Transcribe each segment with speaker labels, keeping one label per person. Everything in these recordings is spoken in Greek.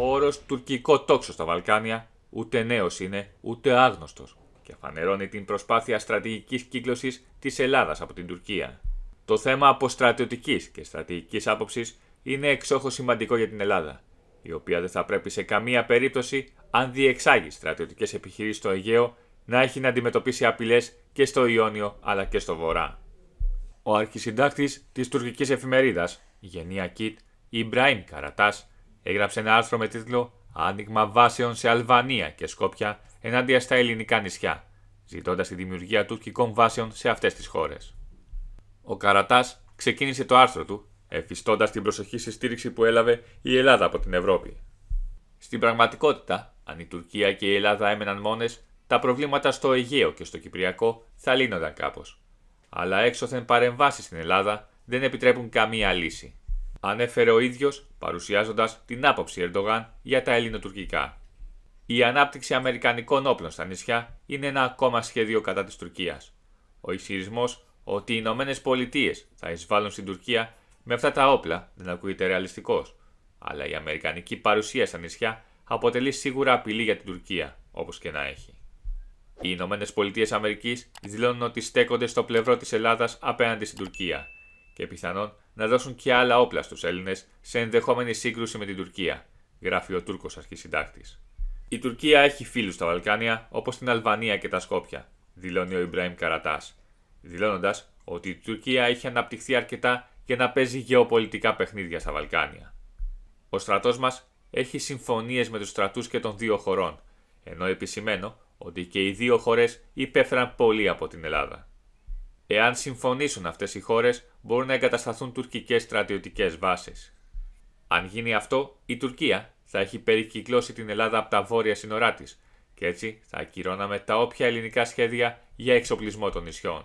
Speaker 1: Ο όρος τουρκικό τόξο στα Βαλκάνια ούτε νέος είναι, ούτε άγνωστος και φανερώνει την προσπάθεια στρατηγικής κύκλωσης της Ελλάδας από την Τουρκία. Το θέμα από στρατιωτική και στρατηγικής άποψης είναι εξόχως σημαντικό για την Ελλάδα, η οποία δεν θα πρέπει σε καμία περίπτωση, αν διεξάγει στρατιωτικές επιχειρήσεις στο Αιγαίο, να έχει να αντιμετωπίσει απειλές και στο Ιόνιο αλλά και στο Βορρά. Ο αρχισυντάκτης της τουρκικής εφημερίδας, γενία Κιτ, Ιμπραήμ Καρατάς, έγραψε ένα άρθρο με τίτλο Άνοιγμα βάσεων σε Αλβανία και Σκόπια ενάντια στα ελληνικά νησιά, ζητώντας τη δημιουργία τουρκικών βάσεων σε αυτές τις χώρες. Ο Καρατάς ξεκίνησε το άρθρο του, εφιστώντας την προσοχή στη στήριξη που έλαβε η Ελλάδα από την Ευρώπη. Στην πραγματικότητα, αν η Τουρκία και η Ελλάδα έμεναν μόνες, τα προβλήματα στο Αιγαίο και στο Κυπριακό θα λύνονταν κάπως. Αλλά έξωθεν παρεμβάσεις στην Ελλάδα δεν επιτρέπουν καμία λύση ανέφερε ο ίδιος παρουσιάζοντας την άποψη Ερντογάν για τα ελληνοτουρκικά. Η ανάπτυξη Αμερικανικών όπλων στα νησιά είναι ένα ακόμα σχέδιο κατά της Τουρκίας. Ο ισχυρισμός ότι οι Ηνωμένες Πολιτείες θα εισβάλλουν στην Τουρκία με αυτά τα όπλα δεν ακούγεται ρεαλιστικός, αλλά η Αμερικανική παρουσία στα νησιά αποτελεί σίγουρα απειλή για την Τουρκία, όπως και να έχει. Οι Ηνωμένες Πολιτείες Αμερικής δηλώνουν ότι στέκονται στο πλευρό της Ελλάδας απέναντι στην Τουρκία και πιθανόν να δώσουν και άλλα όπλα στους Έλληνες σε ενδεχόμενη σύγκρουση με την Τουρκία, γράφει ο Τούρκος αρχισυντάκτης. Η Τουρκία έχει φίλους στα Βαλκάνια, όπως την Αλβανία και τα Σκόπια, δηλώνει ο Ιμπραήμ Καρατάς, δηλώνοντας ότι η Τουρκία έχει αναπτυχθεί αρκετά για να παίζει γεωπολιτικά παιχνίδια στα Βαλκάνια. Ο στρατός μας έχει συμφωνίες με τους στρατούς και των δύο χωρών, ενώ επισημαίνω ότι και οι δύο χώρες υπέφεραν πολύ από την Ελλάδα. Εάν συμφωνήσουν αυτές οι χώρες, μπορούν να εγκατασταθούν τουρκικές στρατιωτικές βάσεις. Αν γίνει αυτό, η Τουρκία θα έχει περικυκλώσει την Ελλάδα από τα βόρεια σύνορά της και έτσι θα ακυρώναμε τα όποια ελληνικά σχέδια για εξοπλισμό των νησιών.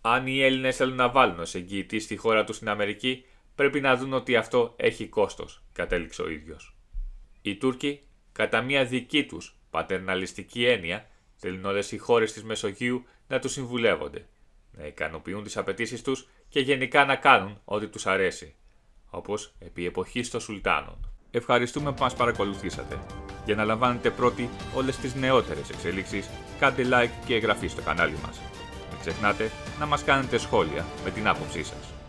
Speaker 1: Αν οι Έλληνες θέλουν να βάλουν ως εγγυητή στη χώρα τους στην Αμερική, πρέπει να δουν ότι αυτό έχει κόστος, κατέληξε ο ίδιος. Οι Τούρκοι, κατά μια δική τους πατερναλιστική έννοια, θέλουν όλες οι χώρες της Μεσογείου να τους συμβουλεύονται να ικανοποιούν τις απαιτήσεις τους και γενικά να κάνουν ό,τι τους αρέσει, όπως επί εποχής των Σουλτάνων. Ευχαριστούμε που μας παρακολουθήσατε. Για να λαμβάνετε πρώτοι όλες τις νεότερες εξελίξεις, κάντε like και εγγραφή στο κανάλι μας. Μην ξεχνάτε να μας κάνετε σχόλια με την άποψή σας.